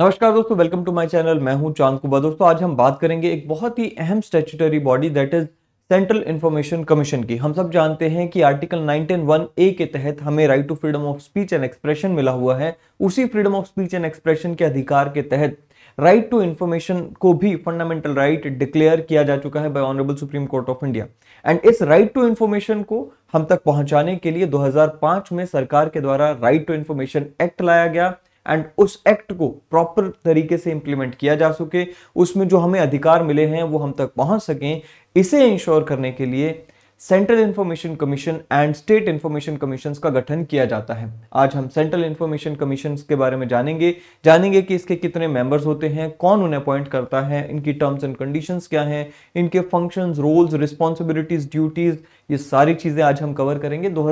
नमस्कार दोस्तों welcome to my channel मैं हूं चांद कुबा दोस्तों आज हम बात करेंगे एक बहुत ही अहम statutory body that is central information commission की हम सब जानते हैं कि आर्टिकल नाइनटीन वन ए के तहत हमें right to freedom of speech and expression मिला हुआ है उसी freedom of speech and expression के अधिकार के तहत राइट टू इन्फॉर्मेशन को भी फंडामेंटल राइट डिक्लेयर किया जा चुका है by honourable supreme court of India and इस राइट टू इन्फॉर्मेशन को हम तक पहुंचाने के लिए 2005 में सरकार के द्वारा राइट टू इन्फॉर्मेशन एक्ट लाया गया एंड उस एक्ट को प्रॉपर तरीके से इंप्लीमेंट किया जा सके उसमें जो हमें अधिकार मिले हैं वो हम तक पहुंच सकें इसे इंश्योर करने के लिए central information commission and state information commission का गठन किया जाता है आज हम सेंट्रल इंफॉर्मेशन कमीशन के बारे में जानेंगे जानेंगे कि इसके कितने मेंबर्स होते हैं कौन उन्हें अपॉइंट करता है इनकी टर्म्स एंड कंडीशंस क्या हैं इनके फंक्शंस रोल्स रिस्पॉन्सिबिलिटीज ड्यूटीज ये सारी चीज़ें आज हम कवर करेंगे दो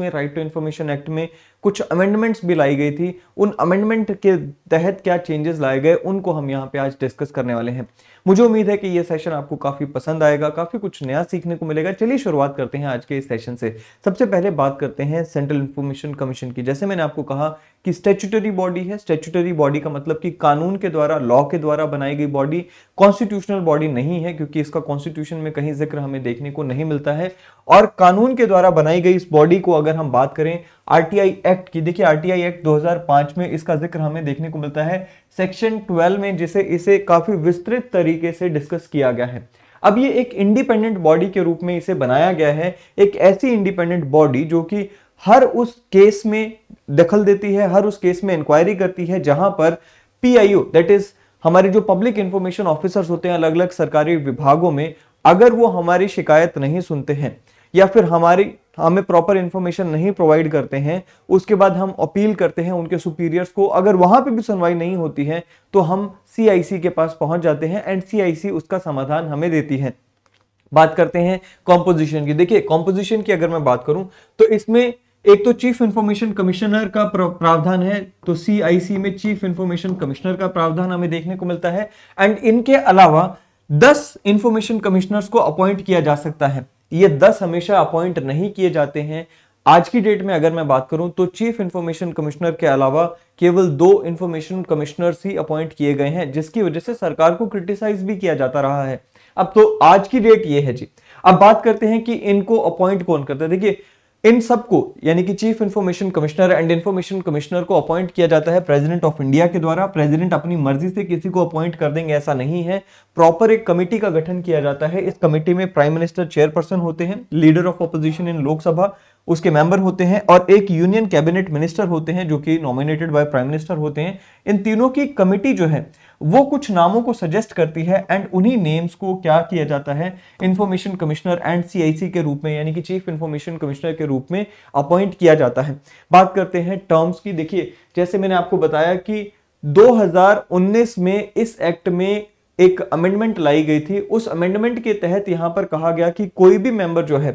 में राइट टू इन्फॉर्मेशन एक्ट में कुछ अमेंडमेंट्स भी लाई गई थी उन अमेंडमेंट के तहत क्या चेंजेस लाए गए उनको हम यहाँ पे आज डिस्कस करने वाले हैं मुझे उम्मीद है कि ये सेशन आपको काफ़ी पसंद आएगा काफ़ी कुछ नया सीखने को मिलेगा चलिए शुरुआत करते हैं आज के इस सेशन से सबसे पहले बात करते हैं सेंट्रल इन्फॉर्मेशन कमीशन की जैसे मैंने आपको कहा कि स्टेचुटरी बॉडी है स्टेचुटरी बॉडी का मतलब कि कानून के द्वारा लॉ के द्वारा बनाई गई बॉडी कॉन्स्टिट्यूशनल बॉडी नहीं है क्योंकि इसका कॉन्स्टिट्यूशन में कहीं जिक्र हमें देखने को नहीं मिलता है और कानून के द्वारा बनाई गई इस बॉडी को अगर हम बात करें आरटीआई एक्ट एक्ट की देखिए आरटीआई एक्ट 2005 में इसका जिक्र हमें देखने को मिलता है सेक्शन 12 में जिसे इसे काफी विस्तृत तरीके से डिस्कस किया गया है अब ये एक इंडिपेंडेंट बॉडी के रूप में इसे बनाया गया है एक ऐसी इंडिपेंडेंट बॉडी जो कि हर उस केस में दखल देती है हर उस केस में इंक्वायरी करती है जहां पर पीआईओ दैट इज हमारे जो पब्लिक इंफॉर्मेशन ऑफिसर्स होते हैं अलग अलग सरकारी विभागों में अगर वो हमारी शिकायत नहीं सुनते हैं या फिर हमारी हमें प्रॉपर इन्फॉर्मेशन नहीं प्रोवाइड करते हैं उसके बाद हम अपील करते हैं उनके सुपीरियर्स को अगर वहां पे भी सुनवाई नहीं होती है तो हम सीआईसी के पास पहुंच जाते हैं एंड सीआईसी उसका समाधान हमें देती है बात करते हैं कॉम्पोजिशन की देखिए कॉम्पोजिशन की अगर मैं बात करूं तो इसमें एक तो चीफ इंफॉर्मेशन कमिश्नर का प्रावधान है तो सीआईसी में चीफ इंफॉर्मेशन कमिश्नर का प्रावधान हमें देखने को मिलता है एंड इनके अलावा दस इंफॉर्मेशन कमिश्नर्स को अपॉइंट किया जा सकता है ये दस हमेशा अपॉइंट नहीं किए जाते हैं आज की डेट में अगर मैं बात करूं तो चीफ इंफॉर्मेशन कमिश्नर के अलावा केवल दो इंफॉर्मेशन कमिश्नर ही अपॉइंट किए गए हैं जिसकी वजह से सरकार को क्रिटिसाइज भी किया जाता रहा है अब तो आज की डेट ये है जी अब बात करते हैं कि इनको अपॉइंट कौन करता है देखिए इन सबको यानी कि chief information commissioner and information commissioner को अपॉइंट किया जाता है प्रेसिडेंट ऑफ इंडिया के द्वारा प्रेसिडेंट अपनी मर्जी से किसी को अपॉइंट कर देंगे ऐसा नहीं है प्रॉपर एक कमेटी का गठन किया जाता है इस कमेटी में प्राइम मिनिस्टर चेयरपर्सन होते हैं leader of opposition in Lok Sabha उसके मेंबर होते हैं और एक यूनियन कैबिनेट मिनिस्टर होते हैं जो कि नॉमिनेटेड बाय प्राइम मिनिस्टर होते हैं इन तीनों की कमिटी जो है वो कुछ नामों को सजेस्ट करती है एंड उन्हीं नेम्स को क्या किया जाता है इंफॉर्मेशन कमिश्नर एंड सीआईसी के रूप में यानी कि चीफ इंफॉर्मेशन कमिश्नर के रूप में अपॉइंट किया जाता है बात करते हैं टर्म्स की देखिए जैसे मैंने आपको बताया कि 2019 में इस एक्ट में एक अमेंडमेंट लाई गई थी उस अमेंडमेंट के तहत यहां पर कहा गया कि कोई भी मेंबर जो है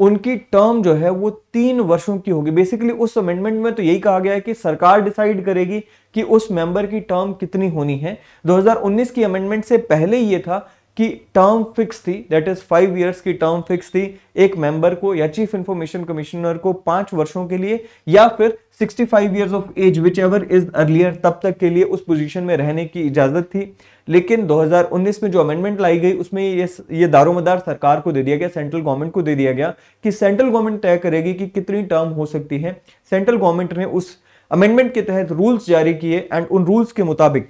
उनकी टर्म जो है वो तीन वर्षों की होगी बेसिकली उस अमेंडमेंट में तो यही कहा गया है कि सरकार डिसाइड करेगी कि उस मेंबर की टर्म कितनी होनी है 2019 की अमेंडमेंट से पहले ये था कि टर्म फिक्स थी दैट इज फाइव इयर्स की टर्म फिक्स थी एक मेंबर को या चीफ इंफॉर्मेशन कमिश्नर को पांच वर्षों के लिए या फिर 65 five of age whichever is earlier तब तक के लिए उस पोजीशन में रहने की इजाजत थी लेकिन 2019 में जो अमेंडमेंट लाई गई उसमें ये ये दारोमदार सरकार को दे दिया गया सेंट्रल गवर्नमेंट को दे दिया गया कि सेंट्रल गवर्नमेंट तय करेगी कि कितनी टर्म हो सकती है सेंट्रल गवर्नमेंट ने उस अमेंडमेंट के तहत रूल्स जारी किए एंड उन रूल्स के मुताबिक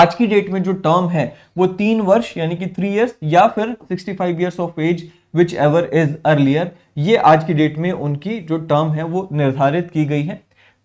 आज की डेट में जो टर्म है वो तीन वर्ष यानी कि थ्री ईयर्स या फिर sixty five years of age whichever is earlier ये आज की डेट में उनकी जो टर्म है वो निर्धारित की गई है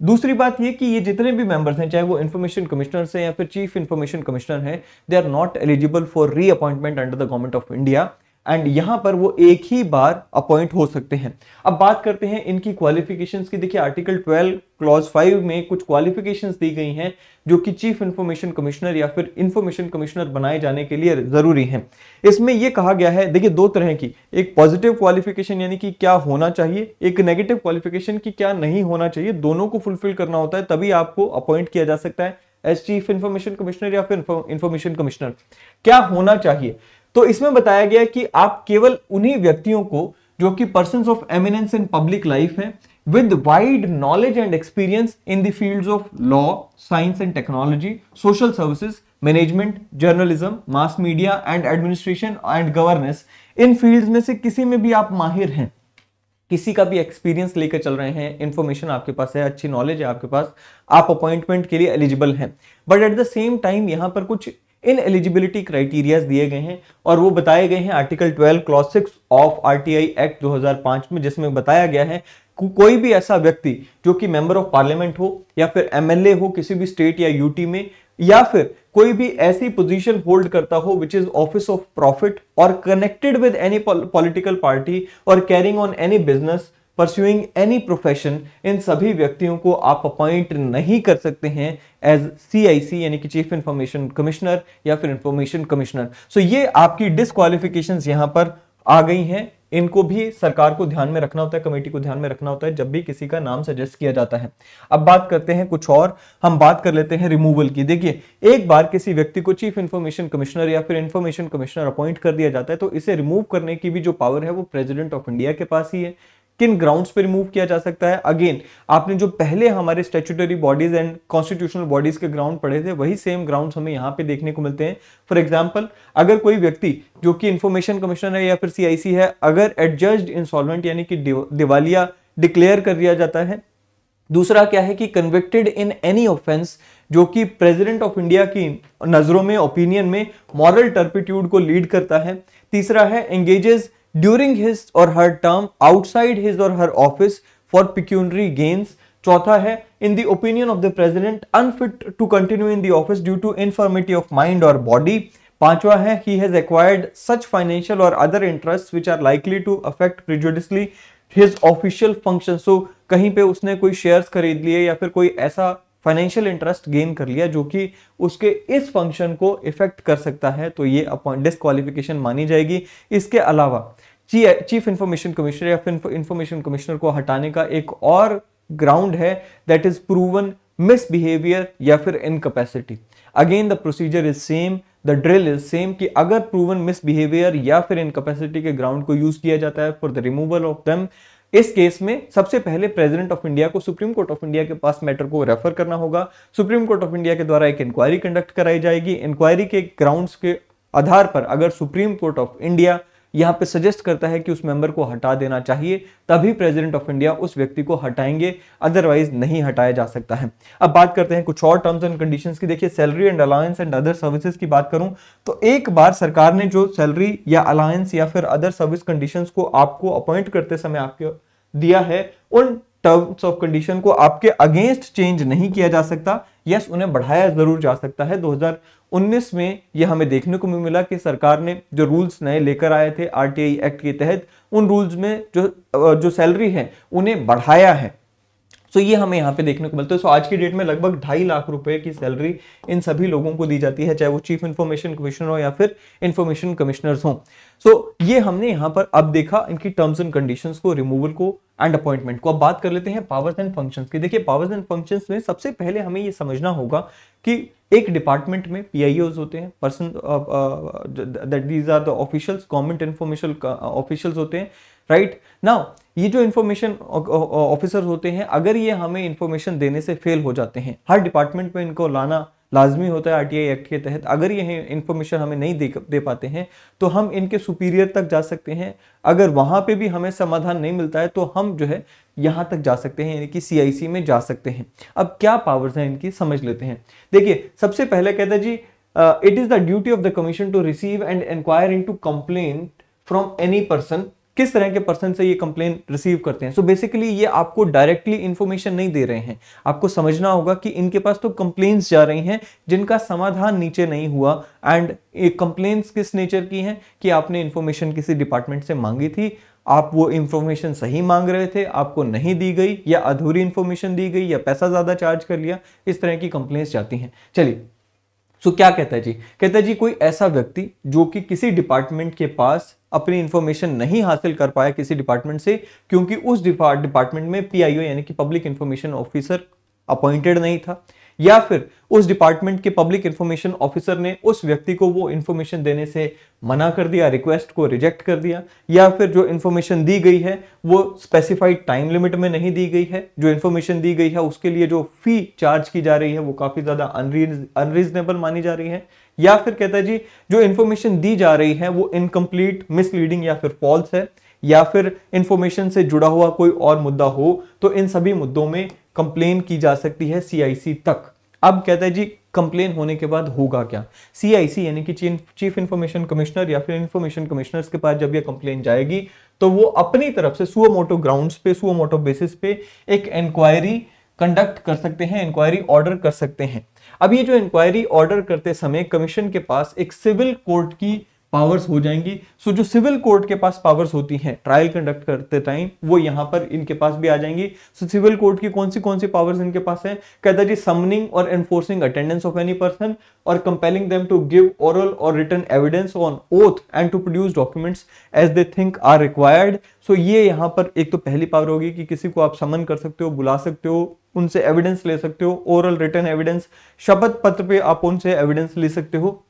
दूसरी बात ये कि ये जितने भी मेंबर्स हैं चाहे वो इन्फॉर्मेशन कमिश्नर हैं या फिर चीफ इन्फॉर्मेशन कमिश्नर हैं they are not eligible for reappointment under the government of India and यहां पर वो एक ही बार अपॉइंट हो सकते हैं अब बात करते हैं इनकी क्वालिफिकेशंस की देखिए आर्टिकल 12 क्लॉज 5 में कुछ क्वालिफिकेशंस दी गई हैं जो कि चीफ इंफॉर्मेशन कमिश्नर या फिर इंफॉर्मेशन कमिश्नर बनाए जाने के लिए ज़रूरी हैं इसमें ये कहा गया है देखिए दो तरह की एक पॉजिटिव क्वालिफिकेशन यानी कि क्या होना चाहिए एक नेगेटिव क्वालिफिकेशन की क्या नहीं होना चाहिए दोनों को फुलफिल करना होता है तभी आपको अपॉइंट किया जा सकता है एज चीफ इंफॉर्मेशन कमिश्नर या फिर इंफॉर्मेशन कमिश्नर क्या होना चाहिए तो इसमें बताया गया कि आप केवल उन्हीं व्यक्तियों को जो कि person of eminence in public life हैं with wide knowledge and experience in the fields of law science and technology social services management journalism mass media and administration and governance इन फील्ड्स में से किसी में भी आप माहिर हैं किसी का भी एक्सपीरियंस लेकर चल रहे हैं इन्फॉर्मेशन आपके पास है अच्छी नॉलेज है आपके पास आप अपॉइंटमेंट के लिए एलिजिबल हैं but at the same time यहां पर कुछ इन एलिजिबिलिटी क्राइटेरियाज दिए गए हैं और वो बताए गए हैं article 12 clause six of RTI act 2005 में जिसमें बताया गया है को, कोई भी ऐसा व्यक्ति जो कि मेंबर ऑफ पार्लियामेंट हो या फिर एमएलए हो किसी भी स्टेट या यूटी में या फिर कोई भी ऐसी पोजीशन होल्ड करता हो which is office of profit और connected with any political party और carrying on any business pursuing any profession इन सभी व्यक्तियों को आप अपॉइंट नहीं कर सकते हैं एज सी यानी कि चीफ इंफॉर्मेशन कमिश्नर या फिर इंफॉर्मेशन कमिश्नर सो ये आपकी डिसक्वालिफिकेशन यहां पर आ गई हैं इनको भी सरकार को ध्यान में रखना होता है कमेटी को ध्यान में रखना होता है जब भी किसी का नाम सजेस्ट किया जाता है अब बात करते हैं कुछ और हम बात कर लेते हैं रिमूवल की देखिए एक बार किसी व्यक्ति को चीफ इन्फॉर्मेशन कमिश्नर या फिर इन्फॉर्मेशन कमिश्नर अपॉइंट कर दिया जाता है तो इसे रिमूव करने की भी जो पावर है वो प्रेजिडेंट ऑफ इंडिया के पास ही है किन ग्राउंड्स पे रिमूव किया जा सकता है अगेन आपने जो पहले हमारे statutory bodies and constitutional bodies के ग्राउंड पढ़े थे वही सेम ग्राउंड्स हमें यहाँ पे देखने को मिलते हैं फॉर एग्जाम्पल अगर कोई व्यक्ति जो कि इन्फॉर्मेशन कमिश्नर है या फिर सीआईसी है अगर एडजस्ट इंसॉलमेंट यानी कि दिवालिया डिक्लेयर कर दिया जाता है दूसरा क्या है कि कन्विक्टेड इन एनी ऑफेंस जो कि प्रेसिडेंट ऑफ इंडिया की नजरों में ओपिनियन में मॉरल टर्पिट्यूड को लीड करता है तीसरा है एंगेजेस ड्यूरिंग हिज और हर टर्म आउटसाइड हिज और her office for pecuniary gains चौथा है in the opinion of the president unfit to continue in the office due to infirmity of mind और बॉडी पांचवा है he has acquired such financial और other interest which are likely to affect prejudicially his official function so कहीं पे उसने कोई shares खरीद लिए या फिर कोई ऐसा फाइनेंशियल इंटरेस्ट गेन कर लिया जो कि उसके इस फंक्शन को इफेक्ट कर सकता है तो ये डिसक्वालिफिकेशन डिस्कालिफिकेशन मानी जाएगी इसके अलावा चीफ इंफॉर्मेशन कमिश्नर या फिर इंफॉर्मेशन कमिश्नर को हटाने का एक और ग्राउंड है दैट इज प्रूवन मिसबिहेवियर या फिर incapacity again the procedure is same the drill is same कि अगर प्रूवन मिसबिहेवियर या फिर इनकपेसिटी के ग्राउंड को यूज किया जाता है for the removal of them इस केस में सबसे पहले प्रेसिडेंट ऑफ इंडिया को सुप्रीम कोर्ट ऑफ इंडिया के पास मैटर को रेफर करना होगा सुप्रीम कोर्ट ऑफ इंडिया के द्वारा एक इंक्वायरी कंडक्ट कराई जाएगी इंक्वायरी के ग्राउंड्स के आधार पर अगर सुप्रीम कोर्ट ऑफ इंडिया यहां पे सजेस्ट करता है कि उस मेंबर को हटा देना चाहिए तभी प्रेसिडेंट ऑफ इंडिया उस व्यक्ति को हटाएंगे अदरवाइज नहीं हटाया जा सकता है अब बात करते हैं कुछ और टर्म्स एंड कंडीशंस की देखिए salary and allowances and other services की बात करूं तो एक बार सरकार ने जो सैलरी या अलायंस या फिर अदर सर्विस कंडीशन को आपको अपॉइंट करते समय आपको दिया है उन टर्म्स ऑफ कंडीशन को आपके अगेंस्ट चेंज नहीं किया जा सकता यस yes, उन्हें बढ़ाया जरूर जा सकता है 2019 में यह हमें देखने को मिला कि सरकार ने जो रूल्स नए लेकर आए थे आरटीआई एक्ट के तहत उन रूल्स में जो जो सैलरी है उन्हें बढ़ाया है सो ये हमें यहाँ पे देखने को मिलता है सो आज की डेट में लगभग ढाई लाख रुपए की सैलरी इन सभी लोगों को दी जाती है चाहे वो चीफ इन्फॉर्मेशन कमिश्नर हो या फिर इन्फॉर्मेशन कमिश्नर्स हो सो ये हमने यहाँ पर अब देखा इनकी टर्म्स एंड कंडीशन को रिमूवल को एंड अपॉइंटमेंट को अब बात कर लेते हैं पावर्स एंड फंक्शन की देखिए पावर्स एंड फंक्शन में सबसे पहले हमें ये समझना होगा कि एक डिपार्टमेंट में पी होते हैं person that these are the officials government information officials होते हैं राइट नाउ ये जो इन्फॉर्मेशन ऑफिसर होते हैं अगर ये हमें इन्फॉर्मेशन देने से फेल हो जाते हैं हर डिपार्टमेंट में इनको लाना लाजमी होता है आरटीआई एक्ट के तहत अगर ये इन्फॉर्मेशन हमें नहीं दे दे पाते हैं तो हम इनके सुपीरियर तक जा सकते हैं अगर वहां पे भी हमें समाधान नहीं मिलता है तो हम जो है यहां तक जा सकते हैं यानी कि सीआईसी में जा सकते हैं अब क्या पावर्स हैं इनकी समझ लेते हैं देखिए सबसे पहले कहता जी it is the duty of the commission to receive and enquire into complaint from any person किस तरह के पर्सन से ये कंप्लेन रिसीव करते हैं सो so बेसिकली ये आपको डायरेक्टली इन्फॉर्मेशन नहीं दे रहे हैं आपको समझना होगा कि इनके पास तो कंप्लेन्स जा रही हैं जिनका समाधान नीचे नहीं हुआ एंड ये कंप्लेन्स किस नेचर की हैं कि आपने इन्फॉर्मेशन किसी डिपार्टमेंट से मांगी थी आप वो इन्फॉर्मेशन सही मांग रहे थे आपको नहीं दी गई या अधूरी इन्फॉर्मेशन दी गई या पैसा ज़्यादा चार्ज कर लिया इस तरह की कंप्लेन्स जाती हैं चलिए सो so, क्या कहता है जी कहता है जी कोई ऐसा व्यक्ति जो कि किसी डिपार्टमेंट के पास अपनी इन्फॉर्मेशन नहीं हासिल कर पाया किसी डिपार्टमेंट से क्योंकि उस डिपार्टमेंट में पीआईओ यानी कि पब्लिक इन्फॉर्मेशन ऑफिसर अपॉइंटेड नहीं था या फिर उस डिपार्टमेंट के पब्लिक इंफॉर्मेशन ऑफिसर ने उस व्यक्ति को वो इंफॉर्मेशन देने से मना कर दिया रिक्वेस्ट को रिजेक्ट कर दिया या फिर जो इंफॉर्मेशन दी गई है वो स्पेसिफाइड टाइम लिमिट में नहीं दी गई है जो इंफॉर्मेशन दी गई है उसके लिए जो फी चार्ज की जा रही है वो काफ़ी ज़्यादा अनरीजनेबल मानी जा रही है या फिर कहता है जी जो इंफॉर्मेशन दी जा रही है वो इनकम्प्लीट मिसलीडिंग या फिर फॉल्स है या फिर इंफॉर्मेशन से जुड़ा हुआ कोई और मुद्दा हो तो इन सभी मुद्दों में कंप्लेन की जा सकती है सीआईसी तक अब कहता है जी कंप्लेन होने के बाद होगा क्या सीआईसी यानी कि चीफ इंफॉर्मेशन कमिश्नर या फिर इंफॉर्मेशन कमिश्नर्स के पास जब यह कंप्लेन जाएगी तो वो अपनी तरफ से सुओमोटो ग्राउंड्स पे सुओमोटो बेसिस पे एक इंक्वायरी कंडक्ट कर सकते हैं इंक्वायरी ऑर्डर कर सकते हैं अब ये जो इंक्वायरी ऑर्डर करते समय कमीशन के पास एक सिविल कोर्ट की पावर्स हो जाएंगी सो so, जो सिविल कोर्ट के पास पावर्स होती हैं ट्रायल कंडक्ट करते टाइम वो यहां पर इनके पास भी आ जाएंगी सो सिविल कोर्ट की कौन सी कौन सी पावर्स इनके पास है कहता जी समनिंग और enforcing attendance of any person और compelling them to give oral और written evidence on oath and to produce documents as they think are required so ये यहाँ पर एक तो पहली पावर होगी कि, कि किसी को आप समन कर सकते हो बुला सकते हो उनसे एविडेंस ले सकते हो ओरल रिटर्न एविडेंस शपथ पत्र पे आप उनसे एविडेंस ले सकते हो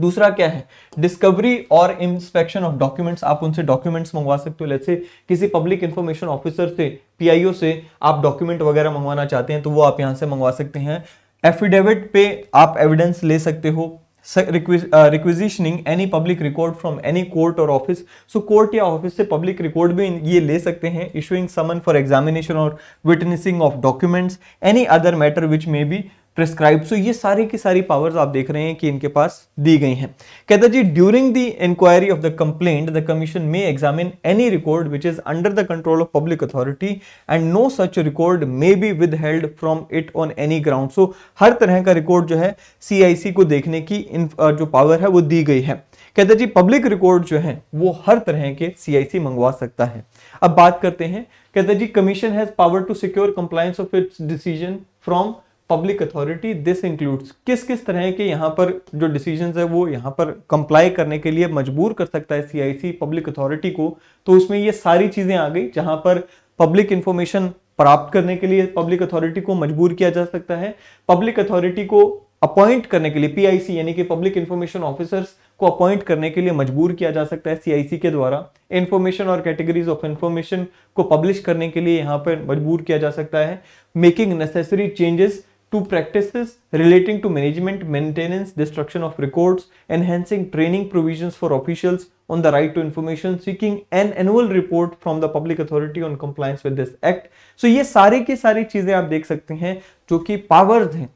दूसरा क्या है डिस्कवरी और इंस्पेक्शन ऑफ डॉक्यूमेंट्स आप उनसे डॉक्यूमेंट्स मंगवा सकते हो जैसे किसी पब्लिक इंफॉर्मेशन ऑफिसर से पीआईओ से आप डॉक्यूमेंट वगैरह मंगवाना चाहते हैं तो वो आप यहां से मंगवा सकते हैं एफिडेविट पे आप एविडेंस ले सकते हो requisitioning any public record from any court और ऑफिस सो कोर्ट या ऑफिस से पब्लिक रिकॉर्ड भी ये ले सकते हैं इशूइंग समन फॉर एग्जामिनेशन और witnessing of documents any other matter which may be prescribe so ये सारी की सारी पावर्स आप देख रहे हैं कि इनके पास दी गई हैं कहता जी during the inquiry of the complaint the commission may examine any record which is under the control of public authority and no such record may be withheld from it on any ground so हर तरह का record जो है सी को देखने की इन, जो power है वो दी गई है कहता जी पब्लिक रिकॉर्ड जो है वो हर तरह के सी मंगवा सकता है अब बात करते हैं कहता जी commission has power to secure compliance of its decision from public authority this includes किस किस तरह के यहाँ पर जो डिसीजन है वो यहाँ पर कंप्लाई करने के लिए मजबूर कर सकता है सीआईसी पब्लिक अथॉरिटी को तो उसमें ये सारी चीज़ें आ गई जहाँ पर पब्लिक इंफॉर्मेशन प्राप्त करने के लिए पब्लिक अथॉरिटी को मजबूर किया जा सकता है पब्लिक अथॉरिटी को अपॉइंट करने के लिए पीआईसी यानी कि पब्लिक इंफॉर्मेशन ऑफिसर्स को अपॉइंट करने के लिए मजबूर किया जा सकता है सीआईसी के द्वारा इंफॉर्मेशन और कैटेगरीज ऑफ इंफॉर्मेशन को पब्लिश करने के लिए यहां पर मजबूर किया जा सकता है making necessary changes to practices relating to management, maintenance, destruction of records, enhancing training provisions for officials on the right to information, seeking an annual report from the public authority on compliance with this act. So ये सारे की सारी चीजें आप देख सकते हैं जो कि powers हैं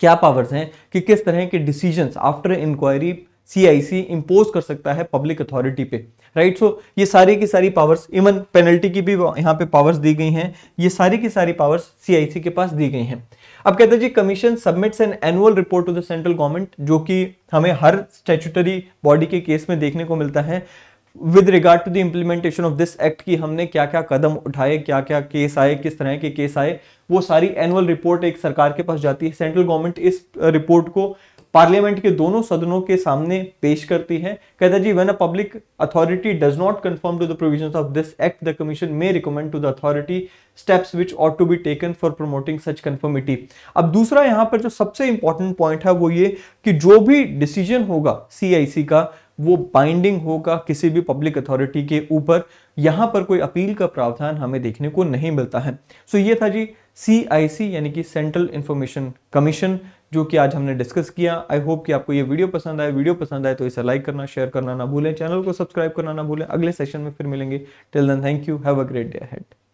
क्या पावर्स हैं कि किस तरह के decision after inquiry CIC impose कर सकता है पब्लिक अथॉरिटी पे राइट सो so, ये सारी की सारी पावर्स इवन पेनल्टी की भी यहाँ पे पावर्स दी गई हैं ये सारी की सारी पावर्स सीआईसी के पास दी गई हैं अब कहते हैं जी commission submits an annual report to the central government जो कि हमें हर स्टेचुटरी बॉडी के केस में देखने को मिलता है with regard to the implementation of this act की हमने क्या क्या कदम उठाए क्या क्या केस आए किस तरह के केस आए वो सारी एनुअल रिपोर्ट एक सरकार के पास जाती है सेंट्रल गवर्नमेंट इस रिपोर्ट को पार्लियामेंट के दोनों सदनों के सामने पेश करती है कहता जी when a public authority does not conform to the provision of this act the commission may recommend to the authority steps which ought to be taken for promoting such conformity अब दूसरा यहां पर जो सबसे इंपॉर्टेंट पॉइंट है वो ये कि जो भी डिसीजन होगा सी का वो बाइंडिंग होगा किसी भी पब्लिक अथॉरिटी के ऊपर यहां पर कोई अपील का प्रावधान हमें देखने को नहीं मिलता है सो so ये था जी सी यानी कि सेंट्रल इंफॉर्मेशन कमीशन जो कि आज हमने डिस्कस किया आई होप कि आपको ये वीडियो पसंद आए वीडियो पसंद आए तो इसे लाइक करना शेयर करना ना भूलें चैनल को सब्सक्राइब करना ना भूलें अगले सेशन में फिर मिलेंगे till then thank you have a great day head